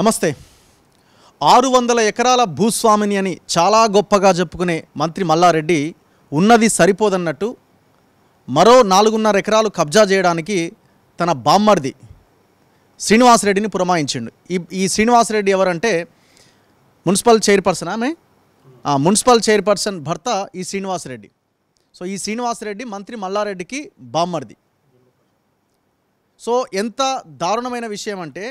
నమస్తే ఆరు వందల ఎకరాల భూస్వామిని అని చాలా గొప్పగా చెప్పుకునే మంత్రి మల్లారెడ్డి ఉన్నది సరిపోదన్నట్టు మరో నాలుగున్నర ఎకరాలు కబ్జా చేయడానికి తన బామ్మర్ది శ్రీనివాసరెడ్డిని పురమాయించిండు ఈ ఈ శ్రీనివాసరెడ్డి ఎవరంటే మున్సిపల్ చైర్పర్సన్ ఆమె మున్సిపల్ చైర్పర్సన్ భర్త ఈ శ్రీనివాసరెడ్డి సో ఈ శ్రీనివాసరెడ్డి మంత్రి మల్లారెడ్డికి బామ్మర్ది సో ఎంత దారుణమైన విషయం అంటే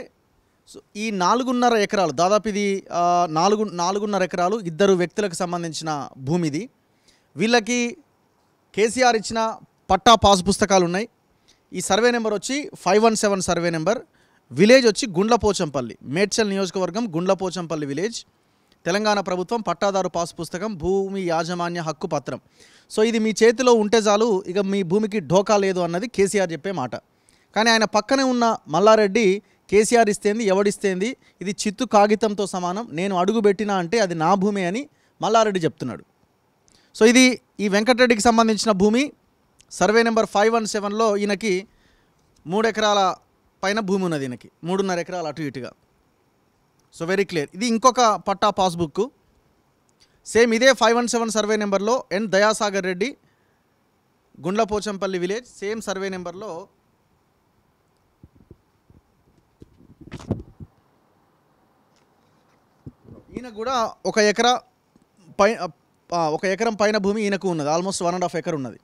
సో ఈ నాలుగున్నర ఎకరాలు దాదాపు ఇది నాలుగు నాలుగున్నర ఎకరాలు ఇద్దరు వ్యక్తులకు సంబంధించిన భూమి ఇది వీళ్ళకి కేసీఆర్ ఇచ్చిన పట్టా పాస్ పుస్తకాలు ఉన్నాయి ఈ సర్వే నెంబర్ వచ్చి five one seven survey number village వచ్చి గుండ్లపోచంపల్లి మేడ్చల్ నియోజకవర్గం గుండ్లపోచంపల్లి విలేజ్ తెలంగాణ ప్రభుత్వం పట్టాదారు పాస్ పుస్తకం భూమి యాజమాన్య హక్కు పత్రం సో ఇది మీ చేతిలో ఉంటే చాలు ఇక మీ భూమికి ఢోకా లేదు అన్నది కేసీఆర్ చెప్పే మాట కానీ ఆయన పక్కనే ఉన్న మల్లారెడ్డి కేసీఆర్ ఇస్తేంది ఎవడిస్తేంది ఇది చిత్తు కాగితంతో సమానం నేను అడుగు పెట్టినా అంటే అది నా భూమి అని మల్లారెడ్డి చెప్తున్నాడు సో ఇది ఈ వెంకటరెడ్డికి సంబంధించిన భూమి సర్వే నెంబర్ ఫైవ్ వన్ సెవెన్లో ఈయనకి మూడు ఎకరాల పైన భూమి ఉన్నది ఈయనకి మూడున్నర ఎకరాలు అటు ఇటుగా సో వెరీ క్లియర్ ఇది ఇంకొక పట్టా పాస్బుక్ సేమ్ ఇదే ఫైవ్ వన్ సెవెన్ సర్వే నెంబర్లో N Dayasagar Reddy Gundlapochampally village same survey నెంబర్లో ఈయన కూడా ఒక ఎకరా పై ఒక ఎకరం పైన భూమి ఈయనకు ఉన్నది almost one and half acre ఉన్నది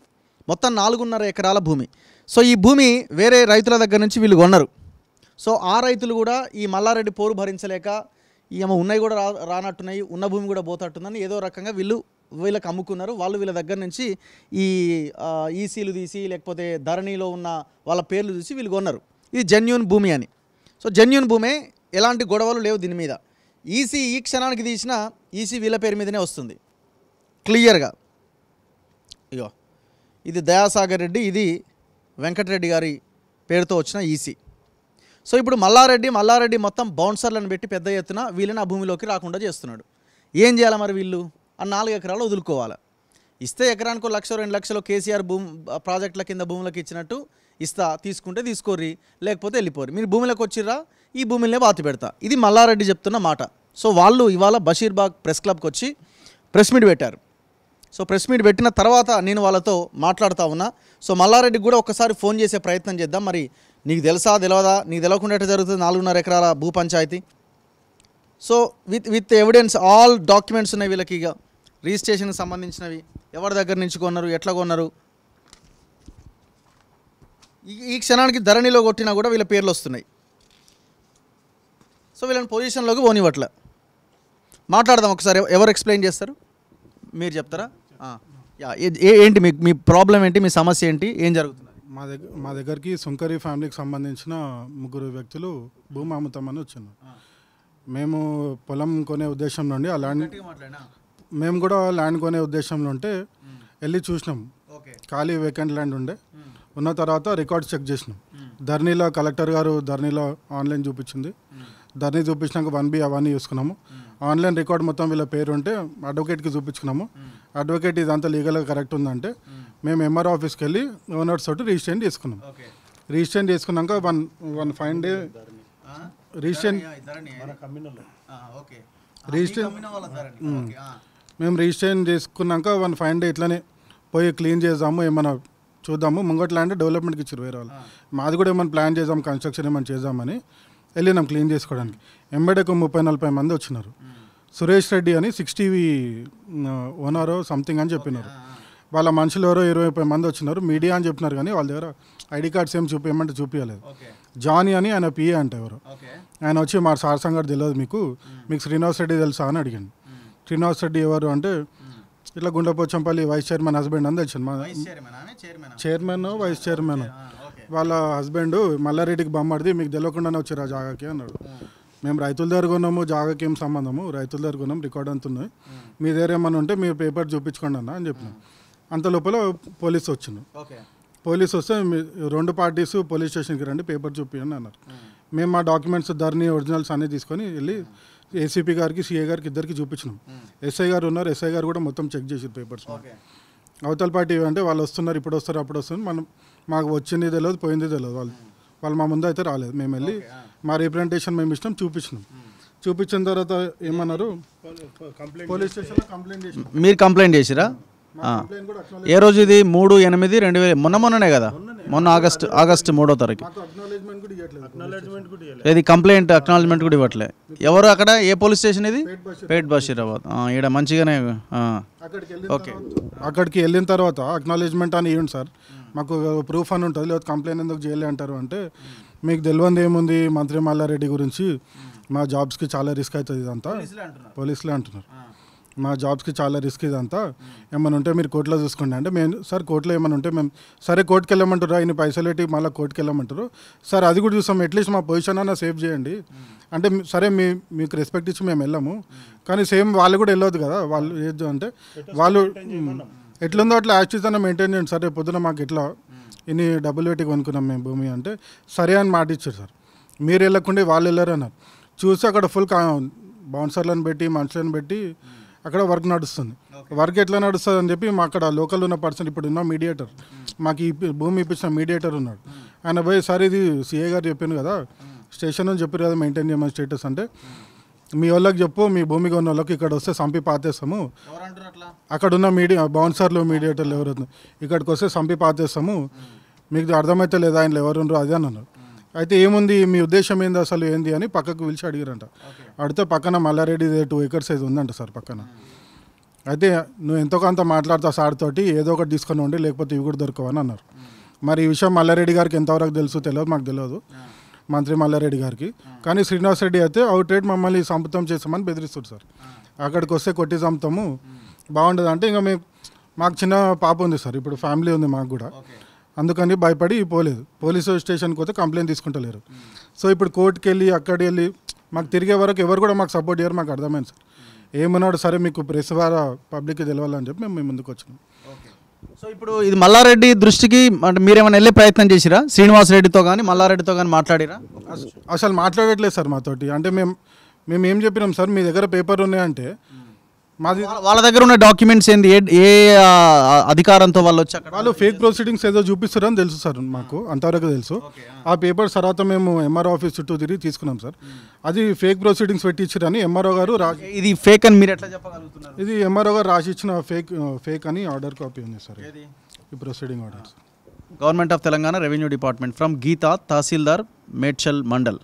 మొత్తం నాలుగున్నర ఎకరాల భూమి సో ఈ భూమి వేరే రైతుల దగ్గర నుంచి వీళ్ళు కొన్నారు సో ఆ రైతులు కూడా ఈ మల్లారెడ్డి పోరు భరించలేక ఈమె ఉన్నాయి కూడా రా రానట్టున్నాయి ఉన్న భూమి కూడా పోతట్టుందని ఏదో రకంగా వీళ్ళు వీళ్ళకి అమ్ముకున్నారు వాళ్ళు వీళ్ళ దగ్గర నుంచి ఈ ఈసీలు తీసి లేకపోతే ధరణిలో ఉన్న వాళ్ళ పేర్లు చూసి వీళ్ళు కొన్నారు ఇది జెన్యున్ భూమి అని సో జెన్యున్ భూమే ఎలాంటి గొడవలు లేవు దీని మీద ఈసీ ఈ క్షణానికి తీసిన ఈసీ వీళ్ళ పేరు మీదనే వస్తుంది క్లియర్గా ఇగో ఇది దయాసాగర్ రెడ్డి ఇది వెంకటరెడ్డి గారి పేరుతో వచ్చిన ఈసీ సో ఇప్పుడు మల్లారెడ్డి మల్లారెడ్డి మొత్తం బౌన్సర్లను పెట్టి పెద్ద ఎత్తున వీళ్ళని ఆ భూమిలోకి రాకుండా చేస్తున్నాడు ఏం చేయాలి మరి వీళ్ళు ఆ నాలుగు ఎకరాలు వదులుకోవాలి ఇస్తే ఎకరానికి లక్ష రెండు లక్షలు కేసీఆర్ భూమి ప్రాజెక్టుల కింద భూములకు ఇచ్చినట్టు ఇస్తా తీసుకుంటే తీసుకోర్రి లేకపోతే వెళ్ళిపోరు మీరు భూమిలోకి వచ్చిర్రా ఈ భూమిని బాతి పెడతా ఇది మల్లారెడ్డి చెప్తున్న మాట సో వాళ్ళు ఇవాళ బషీర్బాగ్ ప్రెస్ క్లబ్కి వచ్చి ప్రెస్ మీట్ పెట్టారు సో ప్రెస్ మీట్ పెట్టిన తర్వాత నేను వాళ్ళతో మాట్లాడుతూ ఉన్నా సో మల్లారెడ్డికి కూడా ఒకసారి ఫోన్ చేసే ప్రయత్నం చేద్దాం మరి నీకు తెలుసా తెలియదా నీకు తెలవకుండా ఎట్లా జరుగుతుంది నాలుగున్నర ఎకరాల భూ panchayati so with with evidence all documents ఉన్నాయి వీళ్ళకి ఇక రిజిస్ట్రేషన్కి సంబంధించినవి ఎవరి దగ్గర నుంచి కొన్నారు ఎట్లా కొన్నారు ఈ క్షణానికి ధరణిలో కొట్టినా కూడా వీళ్ళ పేర్లు వస్తున్నాయి సో వీళ్ళని పొజిషన్లోకి పోనివ్వట్లే మాట్లాడదాం ఒకసారి ఎవరు ఎక్స్ప్లెయిన్ చేస్తారు మీరు చెప్తారా ఏంటి మీ మీ ప్రాబ్లం ఏంటి మీ సమస్య ఏంటి ఏం జరుగుతుంది మా దగ్గర మా దగ్గరికి సుంకరి ఫ్యామిలీకి సంబంధించిన ముగ్గురు వ్యక్తులు భూమి అమ్ముతామని వచ్చిండ్రు మేము పొలం కొనే ఉద్దేశం నుండి ఆ ల్యాండ్ మేము కూడా ల్యాండ్ కొనే ఉద్దేశంలో ఉంటే వెళ్ళి చూసినాం ఖాళీ వేకెంట్ ల్యాండ్ ఉండే ఉన్న తర్వాత రికార్డ్స్ చెక్ చేసినాం ధర్నీలో కలెక్టర్ గారు ధర్నీలో ఆన్లైన్ చూపించింది దాన్ని చూపించినాక వన్ బి అవన్నీ చూసుకున్నాము ఆన్లైన్ రికార్డ్ మొత్తం వీళ్ళ పేరు ఉంటే అడ్వకేట్కి చూపించుకున్నాము అడ్వకేట్ ఇదంతా లీగల్గా కరెక్ట్ ఉందంటే మేము ఎంఆర్ ఆఫీస్కి వెళ్ళి ఓనర్స్ తోటి రిజిస్ట్రేషన్ చేసుకున్నాం రిజిస్ట్రేషన్ చేసుకున్నాక one one five day registration మేము రిజిస్ట్రేషన్ చేసుకున్నాక వన్ ఫైవ్ డే ఇట్లానే పోయి క్లీన్ చేద్దాము ఏమైనా చూద్దాము ముంగట్లా అంటే డెవలప్మెంట్కి ఇచ్చారు వేరే వాళ్ళు మాది కూడా ఏమైనా ప్లాన్ చేద్దాం కన్స్ట్రక్షన్ ఏమైనా చేద్దామని వెళ్ళినాం క్లీన్ చేసుకోవడానికి ఎంబడే ముప్పై నలభై మంది వచ్చినారు సురేష్ రెడ్డి అని సిక్స్ టీవీ ఓనర్ సంథింగ్ అని చెప్పినారు వాళ్ళ మనుషులు ఎవరో ఇరవై ముప్పై మంది వచ్చినారు మీడియా అని చెప్పినారు కానీ వాళ్ళ దగ్గర ఐడి కార్డ్స్ ఏం చూపించమంటే చూపించలేదు జానీ అని ఆయన పిఏ అంటే ఎవరు ఆయన వచ్చి మా సార్ గారు తెలియదు మీకు మీకు శ్రీనివాస్ రెడ్డి తెలుసా అని అడిగాను శ్రీనివాస్ రెడ్డి ఎవరు అంటే ఇట్లా గుండెపోచంపల్లి వైస్ చైర్మన్ హస్బెండ్ అని తెలిసింది మా చైర్మన్ వైస్ చైర్మన్ వాళ్ళ హస్బెండ్ మల్లారెడ్డికి బొమ్మడిది మీకు తెలియకుండానే వచ్చారు ఆ జాగాకి అన్నాడు మేము రైతుల దగ్గర ఉన్నాము జాగాకి ఏం సంబంధము రైతుల దగ్గర ఉన్నాము రికార్డ్ అంతున్నాయి మీ దగ్గర ఏమైనా ఉంటే మీరు పేపర్ చూపించుకోండి అన్న అని చెప్పిన అంత లోపల పోలీస్ వచ్చిండు పోలీస్ వస్తే రెండు పార్టీస్ పోలీస్ స్టేషన్కి రండి పేపర్ చూపించండి అన్నారు మేము మా డాక్యుమెంట్స్ ధరని ఒరిజినల్స్ అన్నీ తీసుకొని వెళ్ళి ఏసీపీ గారికి సిఏ గారికి ఇద్దరికి చూపించినాం ఎస్ఐ గారు ఉన్నారు ఎస్ఐ గారు కూడా మొత్తం చెక్ చేసారు పేపర్స్ అవతల పార్టీ అంటే వాళ్ళు వస్తున్నారు ఇప్పుడు వస్తారు అప్పుడు వస్తుంది మనం మాకు వచ్చింది తెలియదు పోయింది తెలియదు వాళ్ళు వాళ్ళు మా ముందు అయితే రాలేదు మేము వెళ్ళి మా రిప్రజెంటేషన్ మేము ఇష్టం చూపించినాం చూపించిన తర్వాత ఏమన్నారు పోలీస్ స్టేషన్ మీరు కంప్లైంట్ చేసిరా ఏ రోజు ఇది మూడు ఎనిమిది రెండు వేల మొన్న మొన్ననే కదా మొన్న ఆగస్ట్ ఆగస్ట్ మూడో తారీఖు ఇది కంప్లైంట్ అక్నాలజ్మెంట్ కూడా ఇవ్వట్లే ఎవరు అక్కడ ఏ పోలీస్ స్టేషన్ ఇది పేట్ బషీరాబాద్ ఈడ మంచిగానే ఓకే అక్కడికి వెళ్ళిన తర్వాత అక్నాలజ్మెంట్ అని ఇవ్వండి సార్ మాకు ప్రూఫ్ అని ఉంటుంది లేదా కంప్లైంట్ ఎందుకు చేయలే అంటారు అంటే మీకు తెలియదు ఏముంది మంత్రి మల్లారెడ్డి గురించి మా జాబ్స్కి చాలా రిస్క్ అవుతుంది ఇదంతా పోలీసులే అంటున్నారు మా జాబ్స్కి చాలా రిస్క్ ఇదంతా ఏమైనా ఉంటే మీరు కోర్టులో చూసుకోండి అంటే మేము సార్ కోర్టులో ఏమైనా ఉంటే మేము సరే కోర్టుకి వెళ్ళమంటారు ఆయన పైసలు పెట్టి మళ్ళీ కోర్టుకి వెళ్ళమంటారు సార్ అది కూడా చూస్తాం అట్లీస్ట్ మా పొజిషన్ అన్న సేవ్ చేయండి అంటే సరే మీ మీకు రెస్పెక్ట్ ఇచ్చి మేము వెళ్ళాము కానీ సేమ్ వాళ్ళు కూడా వెళ్ళొద్దు కదా వాళ్ళు ఏదో అంటే వాళ్ళు ఎట్లుందో అట్లా యాక్చువల్గా మెయింటైన్ చేయండి సార్ పొద్దున మాకు ఎట్లా hmm. ఇన్ని డబ్బులు పెట్టి కొనుక్కున్నాం మేము భూమి అంటే సరే అని మాట ఇచ్చారు సార్ మీరు వెళ్ళకుండా వాళ్ళు వెళ్ళారు అన్నారు చూసి అక్కడ ఫుల్ బౌన్సర్లను పెట్టి మనుషులను పెట్టి hmm. అక్కడ వర్క్ నడుస్తుంది వర్క్ ఎట్లా నడుస్తుంది అని చెప్పి మా అక్కడ లోకల్ ఉన్న పర్సన్ ఇప్పుడు ఉన్న మీడియేటర్ hmm. మాకు ఈ భూమి ఇప్పించిన మీడియేటర్ ఉన్నాడు ఆయన పోయి సార్ ఇది సీఏ గారు చెప్పాను కదా స్టేషన్ అని చెప్పారు కదా మెయింటైన్ చేయమని స్టేటస్ అంటే మీ వాళ్ళకి చెప్పు మీ భూమిగా ఉన్న వాళ్ళకి ఇక్కడ వస్తే సంపి పాతేస్తాము అక్కడ ఉన్న మీడియా బౌన్సర్లు మీడియేటర్లు ఎవరు ఇక్కడికి వస్తే సంపి పాతేస్తాము మీకు అర్థమైతే లేదా ఆయన ఎవరున్నారు అదే అన్నారు అయితే ఏముంది మీ ఉద్దేశం ఏంది అసలు ఏంది అని పక్కకు పిలిచి అడిగిరంట అడిగితే పక్కన మల్లారెడ్డి టూ ఎకర్స్ అయితే ఉందంట సార్ పక్కన అయితే నువ్వు ఎంతో కొంత మాట్లాడతా సార్ తోటి ఏదో ఒకటి తీసుకొని ఉండి లేకపోతే ఇవి కూడా దొరకవని అన్నారు మరి ఈ విషయం మల్లారెడ్డి గారికి ఎంతవరకు తెలుసు తెలియదు మాకు తెలియదు మంత్రి మల్లారెడ్డి గారికి కానీ శ్రీనివాస్ రెడ్డి అయితే అవుట్ రేట్ మమ్మల్ని సంపుతం చేస్తామని బెదిరిస్తుంది సార్ అక్కడికి వస్తే కొట్టి సంపుతాము బాగుండదు అంటే ఇంకా మేము మాకు చిన్న పాప ఉంది సార్ ఇప్పుడు ఫ్యామిలీ ఉంది మాకు కూడా అందుకని భయపడి పోలేదు పోలీసు స్టేషన్కి పోతే కంప్లైంట్ తీసుకుంటలేరు సో ఇప్పుడు కోర్టుకి వెళ్ళి అక్కడికి వెళ్ళి మాకు తిరిగే వరకు ఎవరు కూడా మాకు సపోర్ట్ చేయరు మాకు అర్థమైంది సార్ ఏమన్నాడు సరే మీకు ప్రెస్ ద్వారా పబ్లిక్కి తెలవాలని చెప్పి మేము ముందుకు వచ్చినాం సో ఇప్పుడు ఇది మల్లారెడ్డి దృష్టికి అంటే మీరేమైనా వెళ్ళే ప్రయత్నం చేసిరా శ్రీనివాసరెడ్డితో కానీ మల్లారెడ్డితో కానీ మాట్లాడిరా అసలు మాట్లాడట్లేదు సార్ మాతోటి అంటే మేము మేము ఏం చెప్పినాం సార్ మీ దగ్గర పేపర్ ఉన్నాయంటే మాది వాళ్ళ దగ్గర ఉన్న డాక్యుమెంట్స్ ఏంది ఏ అధికారంతో వాళ్ళు వచ్చి వాళ్ళు ఫేక్ ప్రొసీడింగ్స్ ఏదో చూపిస్తారని తెలుసు సార్ మాకు అంతవరకు తెలుసు ఆ పేపర్స్ తర్వాత మేము ఎంఆర్ఓ ఆఫీస్ చుట్టూ తిరిగి తీసుకున్నాం సార్ అది ఫేక్ ప్రొసీడింగ్స్ పెట్టించారని ఎంఆర్ఓ గారు ఇది ఫేక్ అని మీరు ఎట్లా చెప్పగలుగుతున్నారు ఇది ఎంఆర్ఓ గారు రాసి ఇచ్చిన ఫేక్ ఫేక్ అని ఆర్డర్ కాపీ ఉంది సార్ ఈ proceeding order government of Telangana revenue department from Geetha Tahsildar Medchal mandal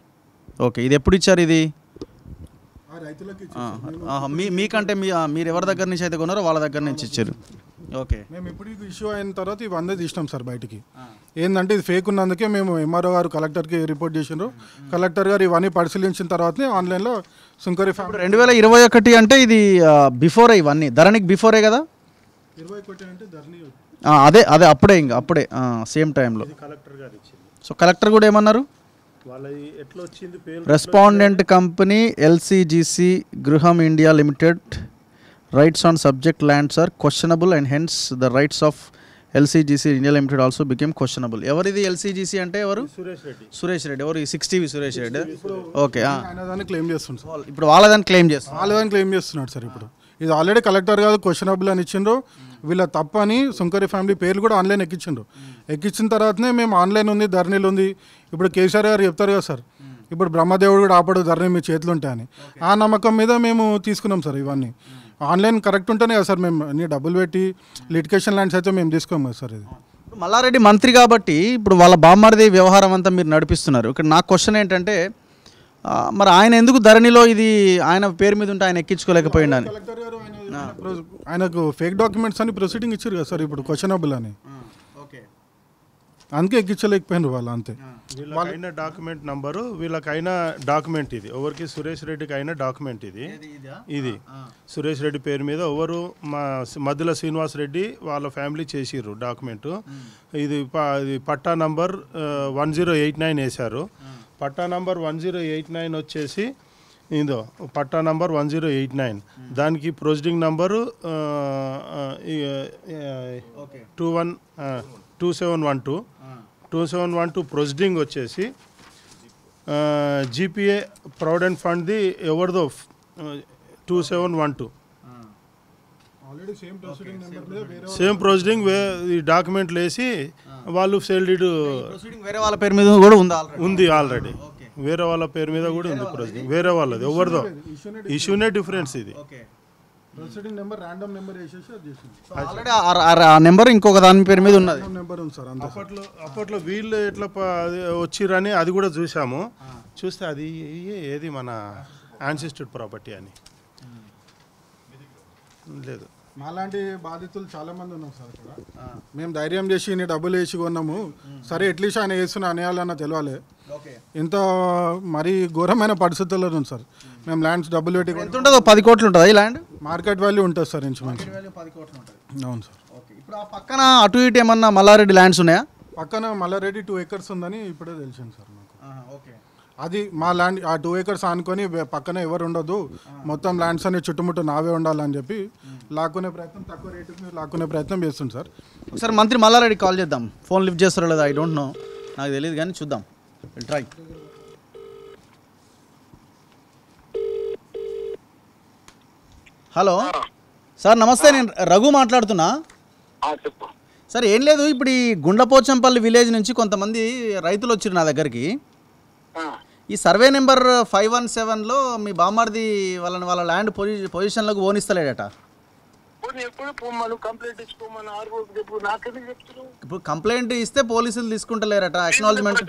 okay ఇది ఎప్పుడు ఇచ్చారు ఇది మీకంటే మీ మీరు ఎవరి దగ్గర నుంచి అయితే కొన్నారో వాళ్ళ దగ్గర నుంచి ఇచ్చారు ఓకే మేము ఇప్పుడు ఇష్యూ అయిన తర్వాత ఇవందే తీసినాం సార్ బయటికి ఏంటంటే ఇది ఫేక్ ఉన్నందుకే మేము ఎంఆర్ఓ గారు కలెక్టర్కి రిపోర్ట్ చేసినారు కలెక్టర్ గారు ఇవన్నీ పరిశీలించిన తర్వాతనే ఆన్లైన్లో సుంకరి రెండు వేల ఇరవై ఒకటి అంటే ఇది బిఫోరే ఇవన్నీ ధరణికి బిఫోరే కదా ఇరవై ఒకటి అంటే ధరణి అదే అదే అప్పుడే ఇంకా అప్పుడే సేమ్ టైంలో కలెక్టర్ గారు సో కలెక్టర్ కూడా ఏమన్నారు respondent company LCGC Gruham India limited rights on subject lands are questionable and hence the rights of LCGC India limited also become questionable ఎవరిది ఎల్సీజీసీ అంటే ఎవరు సురేష్ రెడ్డి ఎవరు six TV Suresh Reddy okay claim చేస్తున్నాడు ఇప్పుడు వాళ్ళ క్లెయిమ్ చేస్తున్నాడు వాళ్ళ క్లెయిమ్ చేస్తున్నాడు సార్ ఇప్పుడు ఇది ఆల్రెడీ కలెక్టర్ గారు క్వశ్చనబుల్ అని ఇచ్చిండ్రు వీళ్ళ తప్ప అని సుంకరి ఫ్యామిలీ పేర్లు కూడా ఆన్లైన్ ఎక్కించిండ్రు ఎక్కించిన తర్వాతనే మేము ఆన్లైన్ ఉంది ధర్నీలు ఉంది ఇప్పుడు కేసీఆర్ గారు చెప్తారు కదా సార్ ఇప్పుడు బ్రహ్మదేవుడు కూడా ఆపడు ధర్నీ మీ చేతులు ఉంటాయని ఆ నమ్మకం మీద మేము తీసుకున్నాం సార్ ఇవన్నీ ఆన్లైన్ కరెక్ట్ ఉంటేనే కదా సార్ మేము అన్నీ డబ్బులు పెట్టి లిటికేషన్ ల్యాండ్స్ అయితే మేము తీసుకోము కదా సార్ ఇది మల్లారెడ్డి మంత్రి కాబట్టి ఇప్పుడు వాళ్ళ బామ్మారిది వ్యవహారం అంతా మీరు నడిపిస్తున్నారు ఇక్కడ నా క్వశ్చన్ ఏంటంటే మరి ఆయన ఎందుకు ధరణిలో ఇది ఆయన పేరు మీద ఉంటే ఆయన ఎక్కించుకోలేకపోయింది ఆయనకు ఫేక్ డాక్యుమెంట్స్ అని ప్రొసీడింగ్ ఇచ్చారు కదా సార్ ఇప్పుడు క్వశ్చనబుల్ అని అందుకే ఎక్కించలేకపోయినారు వాళ్ళు అంతే అయిన డాక్యుమెంట్ నంబరు వీళ్ళకైన డాక్యుమెంట్ ఇది ఎవరికి సురేష్ రెడ్డికి అయిన డాక్యుమెంట్ ఇది ఇది సురేష్ రెడ్డి పేరు మీద ఎవరు మా మధ్యలో శ్రీనివాస్ రెడ్డి వాళ్ళ ఫ్యామిలీ చేసిర్రు డాక్యుమెంట్ ఇది patta number one zero eight nine వేశారు patta number one zero eight nine వచ్చేసి ఇదో patta number one zero eight nine దానికి proceeding number two one two seven one two two seven one two proceeding వచ్చేసి జీపీఏ ప్రావిడెంట్ ఫండ్ది ఎవరిదో two seven one two same proceeding ఈ డాక్యుమెంట్లు వేసి వాళ్ళు సేల్ డీడ్ వేరే వాళ్ళ పేరు మీద కూడా ఉంది ఉంది ఆల్రెడీ వేరే వాళ్ళ పేరు మీద కూడా ఉంది ప్రొసీడింగ్ వేరే వాళ్ళది ఎవరిదో ఇష్యూనే డిఫరెన్స్ ఇది నెంబర్ ఇంకొక దాని పేరు మీద ఉన్నది అప్పట్లో అప్పట్లో వీళ్ళు ఎట్లా వచ్చిరని అది కూడా చూసాము చూస్తే అది ఏది మన యాన్సిస్టెడ్ ప్రాపర్టీ అని hmm. లేదు మాలాంటి బాధితులు చాలా మంది ఉన్నాం సార్ ఇక్కడ మేము ధైర్యం చేసి ఇన్ని డబ్బులు వేసి కొన్నాము సరే ఎట్లీస్ట్ ఆయన వేస్తున్న అనేయాలన్న తెలియాలి ఇంత మరీ ఘోరమైన పరిస్థితుల్లో ఉంది సార్ మేము ల్యాండ్స్ డబ్బులు పెట్టి ఎంత ఉంటుందో పది కోట్లు ఉంటుంది ల్యాండ్ మార్కెట్ వాల్యూ ఉంటుంది సార్ మంచి అవును సార్ ఇప్పుడు ఆ పక్కన అటు ఇటు ఏమన్నా మల్లారెడ్డి ల్యాండ్స్ ఉన్నాయా పక్కన మల్లారెడ్డి టూ ఎకర్స్ ఉందని ఇప్పుడే తెలిసింది సార్ మాకు ఓకే అది మా ల్యాండ్ ఆ టూ ఏకర్స్ ఆనుకొని పక్కన ఎవరు ఉండదు మొత్తం ల్యాండ్స్ అన్ని చుట్టుముట్టు నావే ఉండాలని చెప్పి లాక్కునే ప్రయత్నం తక్కువ రేటుకి లాక్కునే ప్రయత్నం చేస్తుంది సార్ ఒకసారి మంత్రి మల్లారెడ్డి కాల్ చేద్దాం ఫోన్ లిఫ్ట్ చేస్తారో లేదా ఐ డోంట్ నో నాకు తెలియదు కానీ చూద్దాం ట్రై హలో సార్ నమస్తే నేను రఘు మాట్లాడుతున్నా సార్ ఏం లేదు ఇప్పుడు ఈ గుండపోచంపల్లి విలేజ్ నుంచి కొంతమంది రైతులు వచ్చారు నా దగ్గరికి ఈ సర్వే నెంబర్ ఫైవ్ వన్ సెవెన్లో మీ బామ్మర్ది వాళ్ళని వాళ్ళ ల్యాండ్ పొజి పొజిషన్లకు ఓనిస్తలేడట కంప్లైంట్ ఇప్పుడు కంప్లైంట్ ఇస్తే పోలీసులు తీసుకుంటలేరట అక్నాలజ్మెంట్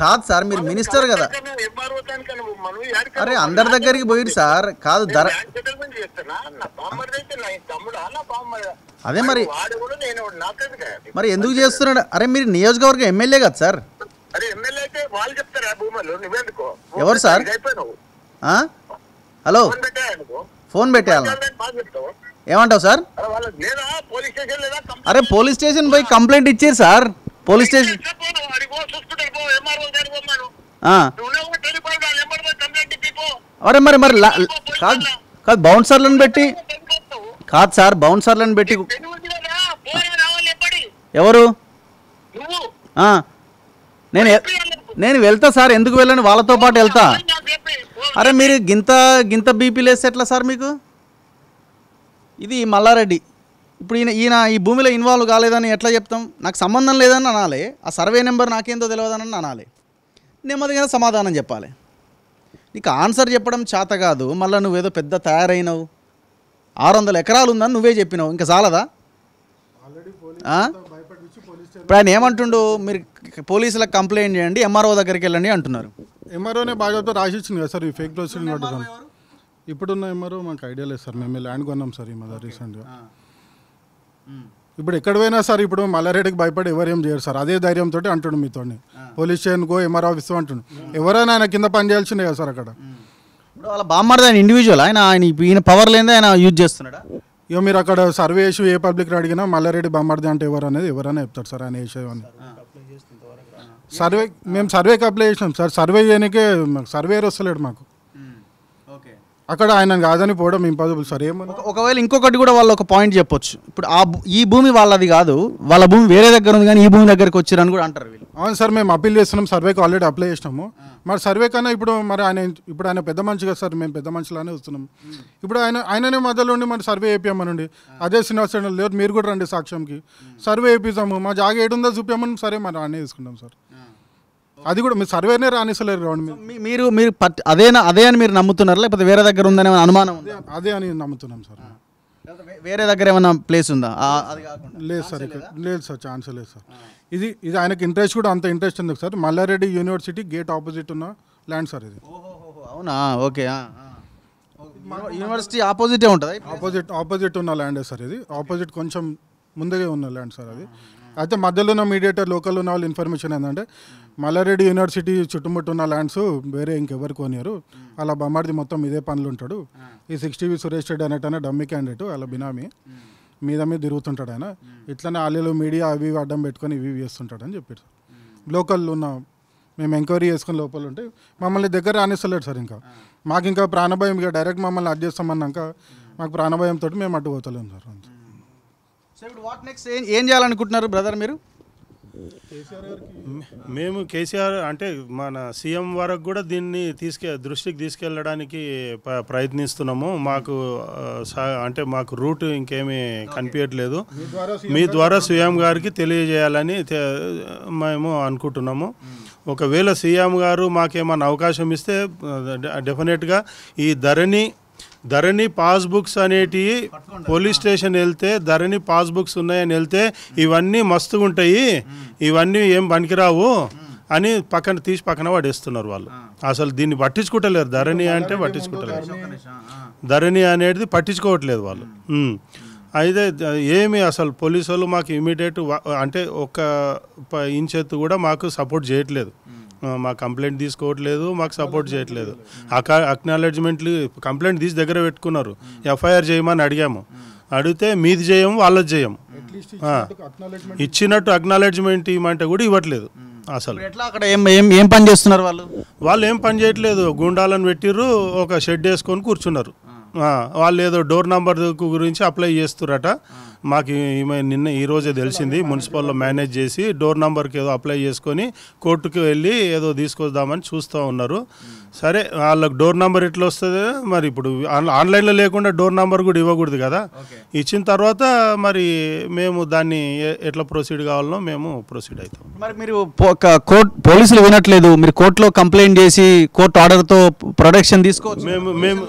కాదు సార్ మీరు మినిస్టర్ కదా అరే అందరి దగ్గరికి పోయి సార్ కాదు ధర అదే మరి మరి ఎందుకు చేస్తున్నాడు అరే మీరు నియోజకవర్గం ఎమ్మెల్యే కదా సార్ అరే ఎమ్మెల్యే అయితే వాళ్ళు చెప్తారా ఎవరు సార్ అయిపోయినావు హలో ఫోన్ పెట్టేయాలన్నా ఏమంటావు సార్ అరే పోలీస్ స్టేషన్ పోయి కంప్లైంట్ ఇచ్చారు సార్ పోలీస్ స్టేషన్ అరే మరి మరి కాదు కాదు బౌన్సర్లను పెట్టి కాదు సార్ బౌన్సర్లను పెట్టి ఎవరు నేను నేను వెళ్తా సార్ ఎందుకు వెళ్ళను వాళ్ళతో పాటు వెళ్తా అరే మీరు గింత గింత బీపీ లేస్తే ఎట్లా సార్ మీకు ఇది మల్లారెడ్డి ఇప్పుడు ఈయన ఈయన ఈ భూమిలో ఇన్వాల్వ్ కాలేదని ఎట్లా చెప్తాం నాకు సంబంధం లేదని అనాలి ఆ సర్వే నెంబర్ నాకేందో తెలియదని అనాలి నెమ్మదిగా సమాధానం చెప్పాలి నీకు ఆన్సర్ చెప్పడం చేత కాదు మళ్ళీ నువ్వేదో పెద్ద తయారైనవు ఆరు వందల ఎకరాలు ఉందని నువ్వే చెప్పినావు ఇంకా చాలదా ఇప్పుడు ఆయన ఏమంటుండు మీరు పోలీసులకు కంప్లైంట్ చేయండి ఎంఆర్ఓ దగ్గరికి వెళ్ళండి అంటున్నారు ఎంఆర్ఓనే బాగా రాసిచ్చింది కదా సార్ ఈ ఫేక్ డోసులు ఇప్పుడున్న ఎంఆర్ఓ మాకు ఐడియా లేదు సార్ మేము ల్యాండ్ కొన్నాం సార్ ఈ మధ్య రీసెంట్గా ఇప్పుడు ఎక్కడ పోయినా సార్ ఇప్పుడు మల్లారెడ్డికి భయపడి ఏం చేయరు సార్ అదే ధైర్యంతో అంటాడు మీతో పోలీస్ గో ఎంఆర్ ఆఫీస్ అంటుండు ఎవరైనా ఆయన కింద పని చేయాల్సిందే కదా సార్ అక్కడ ఇప్పుడు వాళ్ళ బామ్మడి ఆయన ఇండివిజువల్ ఆయన ఆయన ఈయన పవర్ లేదా ఆయన యూజ్ చేస్తున్నాడా ఇక మీరు అక్కడ సర్వే చేసి ఏ పబ్లిక్ అడిగినా మల్లారెడ్డి బామ్మడిది అంటే ఎవరు అనేది ఎవరైనా చెప్తారు సార్ ఆయన వేసేవాన్ని సర్వే మేము సర్వేకి అప్లై చేసినాం సార్ సర్వే చేయడానికే మాకు సర్వేర్ వస్తలేడు మాకు అక్కడ ఆయన కాదని పోవడం ఇంపాసిబుల్ సార్ ఏమో ఒకవేళ ఇంకొకటి కూడా వాళ్ళు ఒక పాయింట్ చెప్పొచ్చు ఇప్పుడు ఆ ఈ భూమి వాళ్ళది కాదు వాళ్ళ భూమి వేరే దగ్గర ఉంది కానీ ఈ భూమి దగ్గరకు వచ్చారని కూడా అంటారు వీళ్ళు అవును సార్ మేము అప్పీల్ చేస్తున్నాం సర్వేకి ఆల్రెడీ అప్లై చేసినాము మరి సర్వే కన్నా ఇప్పుడు మరి ఆయన ఇప్పుడు ఆయన పెద్ద మనిషి కదా సార్ మేము పెద్ద మనుషులానే వస్తున్నాం ఇప్పుడు ఆయన ఆయననే మధ్యలో ఉండి మరి సర్వే వేపియమనండి అదే శ్రీనివాసరావు లేదు మీరు కూడా రండి సాక్ష్యంకి సర్వే వేపిస్తాము మా జాగా ఏడుందో చూపామని సరే మరి ఆయన తీసుకుంటాం సార్ అది కూడా మీరు సర్వేనే రానిసలేరు గ్రౌండ్ మీరు మీరు అదేనా అదే అని మీరు నమ్ముతున్నారు లేకపోతే వేరే దగ్గర ఉందని అనుమానం అదే అని నమ్ముతున్నాం సార్ వేరే దగ్గర ఏమైనా ప్లేస్ ఉందా లేదు సార్ లేదు సార్ ఛాన్స్ లేదు సార్ ఇది ఇది ఆయనకి ఇంట్రెస్ట్ కూడా అంత ఇంట్రెస్ట్ ఉంది sir Malla Reddy university gate opposite ఉన్న ల్యాండ్ సార్ ఇది అవునా ఓకే యూనివర్సిటీ ఆపోజిటే ఉంటుంది ఆపోజిట్ ఆపోజిట్ ఉన్న ల్యాండ్ సార్ ఇది ఆపోజిట్ కొంచెం ముందుగా ఉన్న ల్యాండ్ సార్ అది అయితే మధ్యలో ఉన్న మీడియేటర్ లోకల్ ఉన్న వాళ్ళు ఇన్ఫర్మేషన్ ఏంటంటే మల్లారెడ్డి యూనివర్సిటీ చుట్టుముట్టు ఉన్న ల్యాండ్స్ వేరే ఇంకెవరు కొనియరు అలా బొమ్మాడిది మొత్తం ఇదే పనులు ఉంటాడు ఈ సిక్స్టీ వి సురేష్ రెడ్డి అనేటనే డమ్మి క్యాండిడేట్ అలా బినామీ మీద మీద తిరుగుతుంటాడు ఆయన ఇట్లనే ఆలీలో మీడియా అవి అడ్డం పెట్టుకొని ఇవి చేస్తుంటాడు అని చెప్పారు లోకల్ ఉన్న మేము ఎంక్వైరీ చేసుకుని లోపల ఉంటే మమ్మల్ని దగ్గర రానిస్తలేడు సార్ ఇంకా మాకు ఇంకా ప్రాణభయం ఇక డైరెక్ట్ మమ్మల్ని అడ్ చేస్తామన్నాక మాకు ప్రాణభయంతో మేము అడ్డు పోతలేము సార్ అంతే ఇప్పుడు వాట్ నెక్స్ట్ ఏం చేయాలనుకుంటున్నారు బ్రదర్ మీరు మేము కేసీఆర్ అంటే మన సీఎం వరకు కూడా దీన్ని తీసుకే దృష్టికి తీసుకెళ్ళడానికి ప్రయత్నిస్తున్నాము మాకు అంటే మాకు రూట్ ఇంకేమీ కనిపించట్లేదు మీ ద్వారా సీఎం గారికి తెలియజేయాలని మేము అనుకుంటున్నాము ఒకవేళ సీఎం గారు మాకేమన్నా అవకాశం ఇస్తే డెఫినెట్గా ఈ ధరని ధరణి పాస్బుక్స్ అనేటివి పోలీస్ స్టేషన్ వెళ్తే ధరణి పాస్బుక్స్ ఉన్నాయని వెళ్తే ఇవన్నీ మస్తుగా ఉంటాయి ఇవన్నీ ఏం పనికిరావు అని పక్కన తీసి పక్కన పడేస్తున్నారు వాళ్ళు అసలు దీన్ని పట్టించుకుంటలేరు ధరణి అంటే పట్టించుకుంటలేరు ధరణి అనేది పట్టించుకోవట్లేదు వాళ్ళు అయితే ఏమి అసలు పోలీసు వాళ్ళు మాకు ఇమీడియట్ అంటే ఒక ఇంచెత్తు కూడా మాకు సపోర్ట్ చేయట్లేదు మా కంప్లైంట్ తీసుకోవట్లేదు మాకు సపోర్ట్ చేయట్లేదు అకా అక్నాలెడ్జ్మెంట్లు కంప్లైంట్ తీసి దగ్గర పెట్టుకున్నారు ఎఫ్ఐఆర్ చేయమని అడిగాము అడిగితే మీది చేయము వాళ్ళది చేయము ఇచ్చినట్టు అక్నాలెడ్జ్మెంట్ ఇవ్వమంటే కూడా ఇవ్వట్లేదు అసలు అక్కడ ఏం ఏం ఏం పని చేస్తున్నారు వాళ్ళు వాళ్ళు ఏం పని చేయట్లేదు గుండాలను పెట్టిర్రు ఒక షెడ్ వేసుకొని కూర్చున్నారు వాళ్ళు ఏదో డోర్ నంబర్ గురించి అప్లై చేస్తురట మాకు నిన్న ఈరోజే తెలిసింది మున్సిపల్లో మేనేజ్ చేసి డోర్ నెంబర్కి ఏదో అప్లై చేసుకొని కోర్టుకి వెళ్ళి ఏదో తీసుకొద్దామని చూస్తూ ఉన్నారు సరే వాళ్ళకి డోర్ నెంబర్ ఎట్లా వస్తుంది మరి ఇప్పుడు ఆన్లైన్లో లేకుండా డోర్ నెంబర్ కూడా ఇవ్వకూడదు కదా ఇచ్చిన తర్వాత మరి మేము దాన్ని ఎట్లా ప్రొసీడ్ కావాలనో మేము ప్రొసీడ్ అవుతాం మరి మీరు కోర్ట్ పోలీసులు వినట్లేదు మీరు కోర్టులో కంప్లైంట్ చేసి కోర్టు ఆర్డర్తో ప్రొడక్షన్ తీసుకోవచ్చు మేము మేము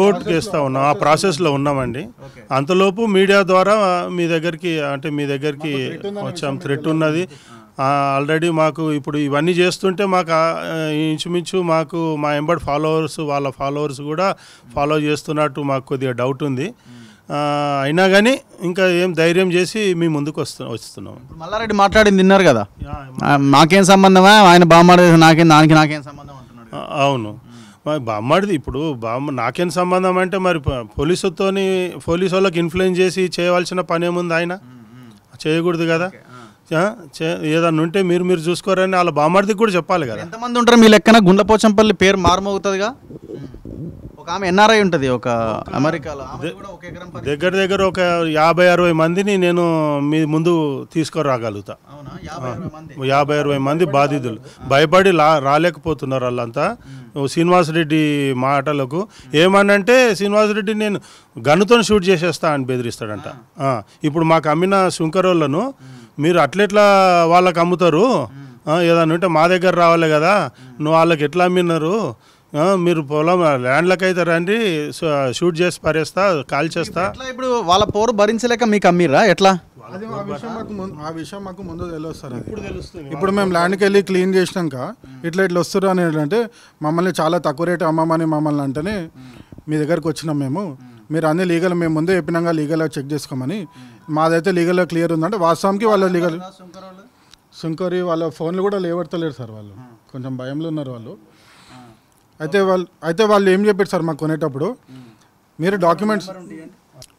కోర్టుకి ఇస్తా ఉన్నాం ఆ ప్రాసెస్లో ఉన్నామండి అంతలోపు మీడియా మీడియా ద్వారా మీ దగ్గరికి అంటే మీ దగ్గరికి వచ్చాం థ్రెట్ ఉన్నది ఆల్రెడీ మాకు ఇప్పుడు ఇవన్నీ చేస్తుంటే మాకు ఇంచుమించు మాకు మా ఎంబడి ఫాలోవర్స్ వాళ్ళ ఫాలోవర్స్ కూడా ఫాలో చేస్తున్నట్టు మాకు కొద్దిగా డౌట్ ఉంది అయినా కానీ ఇంకా ఏం ధైర్యం చేసి మీ ముందుకు వస్తు వస్తున్నాం మల్లారెడ్డి మాట్లాడింది విన్నారు కదా మాకేం సంబంధమా ఆయన బాగా మాట్లాడేది నాకేం దానికి నాకేం సంబంధం అవును మరి బామ్మడిది ఇప్పుడు బామ్మ నాకేం సంబంధం అంటే మరి పోలీసుతోని పోలీసు వాళ్ళకి ఇన్ఫ్లుయెన్స్ చేసి చేయవలసిన పని ఏముంది ఆయన చేయకూడదు కదా ఏదన్నా ఉంటే మీరు మీరు చూసుకోరని వాళ్ళ బామ్మడిది కూడా చెప్పాలి కదా ఎంతమంది ఉంటారు మీ లెక్కన గుండెపోచంపల్లి పేరు మారుమవుతుందిగా ఒక ఆమె ఎన్ఆర్ఐ ఉంటుంది ఒక అమెరికాలో దగ్గర దగ్గర ఒక యాభై అరవై మందిని నేను మీ ముందు తీసుకురాగలుగుతా యాభై అరవై మంది బాధితులు భయపడి రాలేకపోతున్నారు వాళ్ళంతా శ్రీనివాస్ రెడ్డి మాటలకు ఏమనంటే శ్రీనివాస్ రెడ్డి నేను గన్నుతో షూట్ చేసేస్తా అని బెదిరిస్తాడంట ఇప్పుడు మాకు అమ్మిన సుంకరోళ్ళను మీరు అట్లెట్లా వాళ్ళకి అమ్ముతారు ఏదన్నా ఉంటే మా దగ్గర రావాలి కదా నువ్వు వాళ్ళకి ఎట్లా అమ్మినారు మీరు పొలం ల్యాండ్లకైతే రండి షూట్ చేసి పరేస్తా కాల్ చేస్తా ఇప్పుడు వాళ్ళ పోరు భరించలేక మీకు అమ్మీరా ఎట్లా ఆ విషయం మాకు ముందు తెలియదు ఇప్పుడు మేము ల్యాండ్కి వెళ్ళి క్లీన్ చేసినాక ఇట్లా ఇట్లా వస్తారు అని ఏంటంటే మమ్మల్ని చాలా తక్కువ రేటు అమ్మమని మమ్మల్ని అంటేనే మీ దగ్గరకు వచ్చినాం మేము మీరు అన్ని లీగల్ మేము ముందే చెప్పినాక లీగల్గా చెక్ చేసుకోమని మాదైతే లీగల్గా క్లియర్ ఉందంటే వాస్తవానికి వాళ్ళ లీగల్ సుంకరి వాళ్ళ ఫోన్లు కూడా లేవడతలేరు సార్ వాళ్ళు కొంచెం భయంలో ఉన్నారు వాళ్ళు అయితే వాళ్ళు అయితే వాళ్ళు ఏం చెప్పారు సార్ మాకు కొనేటప్పుడు మీరు డాక్యుమెంట్స్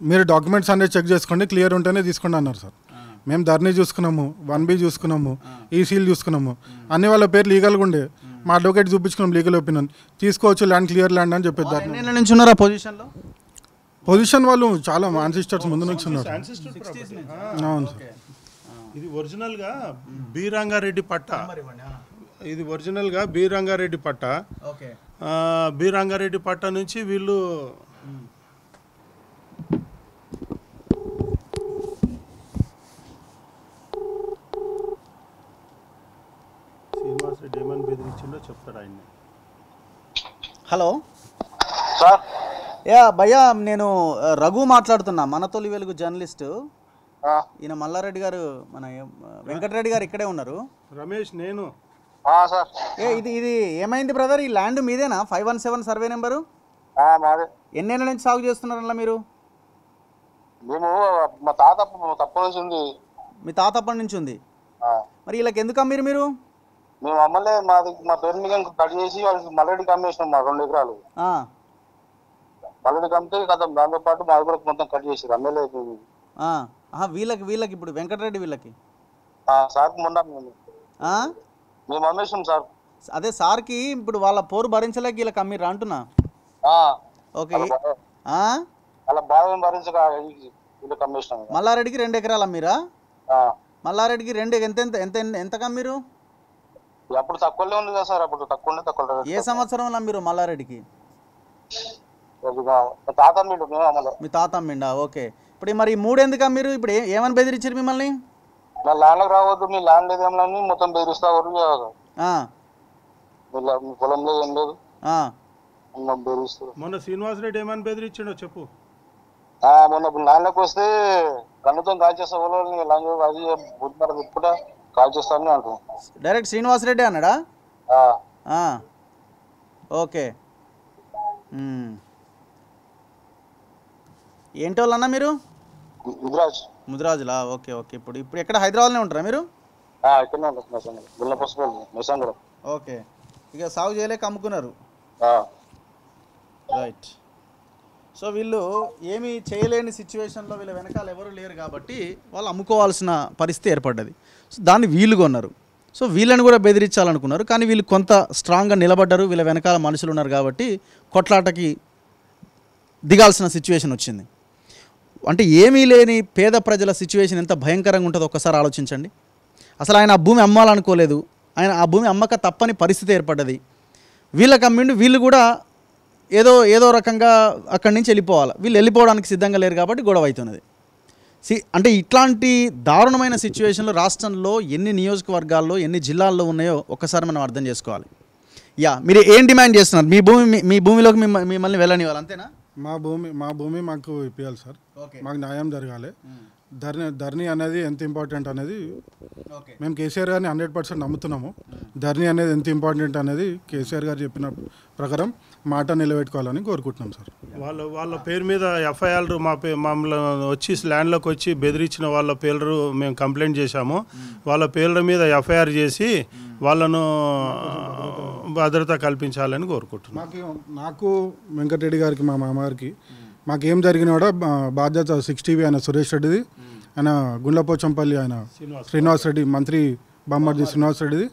మీరు డాక్యుమెంట్స్ అన్నీ చెక్ చేసుకోండి క్లియర్ ఉంటేనే తీసుకోండి అన్నారు సార్ మేము ధర్నీ చూసుకున్నాము వన్ బి చూసుకున్నాము ఈసీలు చూసుకున్నాము అన్ని వాళ్ళ పేరు లీగల్గా ఉండే మా అడ్వకేట్ చూపించుకున్నాం లీగల్ ఒపీనియన్ తీసుకోవచ్చు ల్యాండ్ క్లియర్ ల్యాండ్ అని చెప్పేది ధర్నీ పొజిషన్ వాళ్ళు చాలా మాన్సిస్టర్స్ ముందు నుంచి ఉన్నారు అవును సార్ ఇది ఒరిజినల్గా బి రంగారెడ్డి పట్ట ఇది ఒరిజినల్గా బి రంగారెడ్డి పట్ట ఓకే బి రంగారెడ్డి పట్ట నుంచి వీళ్ళు శ్రీనివాస్ రెడ్డి ఏమని బెదిరించిండో చెప్తాడు ఆయన్ని హలో యా భయ్యా నేను రఘు మాట్లాడుతున్నా తొలి వెలుగు జర్నలిస్టు ఈయన మల్లారెడ్డి గారు మన వెంకటరెడ్డి గారు ఇక్కడే ఉన్నారు రమేష్ నేను సార్ ఏ ఇది ఇది ఏమైంది బ్రదర్ ఈ ల్యాండ్ మీదేనా five one seven survey number ఎన్నేళ్ళ నుంచి సాగు చేస్తున్నారల్లా మీరు మేము మా తాత తప్ప నుంచి ఉంది మీ తాత అప్పటి నుంచి ఉంది మరి వీళ్ళకి ఎందుకు అమ్మిరు మీరు మేము అమ్మలే మాది మా పేరు మీద కట్ చేసి వాళ్ళకి మల్లెడికి అమ్మేసినాం మా రెండు ఎకరాలు మల్లెడికి అమ్మితే కదా దాంతో పాటు మాది కూడా మొత్తం కట్ చేసారు అమ్మలే వీళ్ళకి వీళ్ళకి ఇప్పుడు వెంకటరెడ్డి వీళ్ళకి సార్ మొన్న మేము అమ్మేసాం సార్ అదే ఇప్పుడు వాళ్ళ పోరు భరించలేక ఇలా కమ్మిర్రా అంటున్నా ఓకే మల్లారెడ్డికి రెండు ఎకరాలు అమ్మీరా మల్లారెడ్డికి రెండు ఎంత ఎంత ఎంత ఎంత అప్పుడు తక్కువలో ఉంది కదా సార్ అప్పుడు తక్కువ తక్కువ ఏ సంవత్సరం అమ్మిరు మల్లారెడ్డికి మీ తాత అమ్మిండా ఓకే ఇప్పుడు మరి మూడు ఎందుకు అమ్మిరు ఇప్పుడు ఏమని బెదిరించారు మిమ్మల్ని నా ల్యాండ్కి రావద్దు మీ ల్యాండ్ ఏదేమని మొత్తం బెదిరిస్తా ఎవరు కాదు పొలంలో ఏం లేదు బెదిరిస్తారు మొన్న శ్రీనివాస్ రెడ్డి ఏమని బెదిరించాడో చెప్పు మొన్న ల్యాండ్లోకి వస్తే కన్నుతో కాల్చేస్తా వాళ్ళని వాళ్ళు అది బుద్ధి ఇప్పుడు కాల్చేస్తానని అంటున్నాను డైరెక్ట్ శ్రీనివాస్ రెడ్డి అన్నాడా ఓకే ఏంటి ఏంటోళ్ళన్నా మీరు గుజరాజ్ ముదిరాజులా ఓకే ఓకే ఇప్పుడు ఇప్పుడు ఎక్కడ హైదరాబాద్లో ఉంటారా మీరు ఓకే ఇక సాగు చేయలేక అమ్ముకున్నారు రైట్ సో వీళ్ళు ఏమి చేయలేని సిచ్యువేషన్లో వీళ్ళ వెనకాల ఎవరు లేరు కాబట్టి వాళ్ళు అమ్ముకోవాల్సిన పరిస్థితి ఏర్పడ్డది సో దాన్ని వీళ్ళు కొన్నారు సో వీళ్ళని కూడా బెదిరించాలనుకున్నారు కానీ వీళ్ళు కొంత స్ట్రాంగ్గా నిలబడ్డారు వీళ్ళ వెనకాల మనుషులు ఉన్నారు కాబట్టి కొట్లాటకి దిగాల్సిన సిచ్యువేషన్ వచ్చింది అంటే ఏమీ లేని పేద ప్రజల సిచ్యువేషన్ ఎంత భయంకరంగా ఉంటుందో ఒక్కసారి ఆలోచించండి అసలు ఆయన ఆ భూమి అమ్మాలనుకోలేదు ఆయన ఆ భూమి అమ్మక తప్పని పరిస్థితి ఏర్పడ్డది వీళ్ళకి అమ్మిండి వీళ్ళు కూడా ఏదో ఏదో రకంగా అక్కడి నుంచి వెళ్ళిపోవాలి వీళ్ళు వెళ్ళిపోవడానికి సిద్ధంగా లేరు కాబట్టి గొడవ అవుతున్నది సి అంటే ఇట్లాంటి దారుణమైన సిచ్యువేషన్లు రాష్ట్రంలో ఎన్ని నియోజకవర్గాల్లో ఎన్ని జిల్లాల్లో ఉన్నాయో ఒక్కసారి మనం అర్థం చేసుకోవాలి యా మీరు ఏం డిమాండ్ చేస్తున్నారు మీ భూమి మీ భూమిలోకి మిమ్మల్ని వెళ్ళనివ్వాలి అంతేనా మా భూమి మా భూమి మాకు ఇప్పించాలి సార్ మాకు న్యాయం జరగాలి ధర్ని ధర్ని అనేది ఎంత ఇంపార్టెంట్ అనేది మేము కేసీఆర్ గారిని హండ్రెడ్ పర్సెంట్ నమ్ముతున్నాము ధర్ని అనేది ఎంత ఇంపార్టెంట్ అనేది కేసీఆర్ గారు చెప్పిన ప్రకారం మాట నిలబెట్టుకోవాలని కోరుకుంటున్నాం సార్ వాళ్ళ వాళ్ళ పేరు మీద ఎఫ్ఐఆర్ మా పే మమ్మల్ని వచ్చి ల్యాండ్లోకి వచ్చి బెదిరించిన వాళ్ళ పేర్లు మేము కంప్లైంట్ చేశాము వాళ్ళ పేర్ల మీద ఎఫ్ఐఆర్ చేసి వాళ్ళను భద్రత కల్పించాలని కోరుకుంటున్నాం నాకు నాకు వెంకటరెడ్డి గారికి మా మామగారికి మాకేం జరిగిన కూడా బాధ్యత సిక్స్ టీవీ ఆయన సురేష్ రెడ్డిది ఆయన గుండపోచంపల్లి ఆయన శ్రీనివాస్ రెడ్డి మంత్రి బామ్మర్జీ శ్రీనివాస్ రెడ్డిది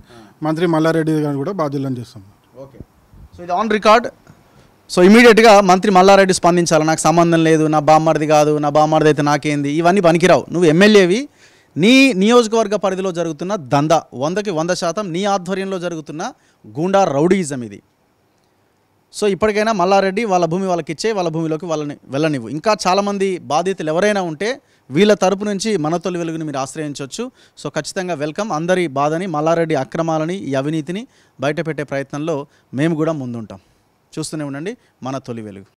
మంత్రి మల్లారెడ్డి గారిని కూడా బాధ్యులను చేస్తాం ఓకే సో ఇది ఆన్ రికార్డ్ సో ఇమీడియట్గా మంత్రి మల్లారెడ్డి స్పందించాలి నాకు సంబంధం లేదు నా బామ్మర్ది కాదు నా బామ్మర్ది అయితే నాకేంది ఇవన్నీ పనికిరావు నువ్వు ఎమ్మెల్యేవి నీ నియోజకవర్గ పరిధిలో జరుగుతున్న దందా వందకి వంద శాతం నీ ఆధ్వర్యంలో జరుగుతున్న గూండా రౌడీయిజం ఇది సో ఇప్పటికైనా మల్లారెడ్డి వాళ్ళ భూమి వాళ్ళకి ఇచ్చే వాళ్ళ భూమిలోకి వాళ్ళని వెళ్ళనివ్వు ఇంకా చాలామంది బాధితులు ఎవరైనా ఉంటే వీళ్ళ తరపు నుంచి మన తొలి వెలుగుని మీరు ఆశ్రయించవచ్చు సో ఖచ్చితంగా వెల్కమ్ అందరి బాధని మల్లారెడ్డి అక్రమాలని ఈ అవినీతిని బయటపెట్టే ప్రయత్నంలో మేము కూడా ముందుంటాం చూస్తూనే ఉండండి మన తొలి వెలుగు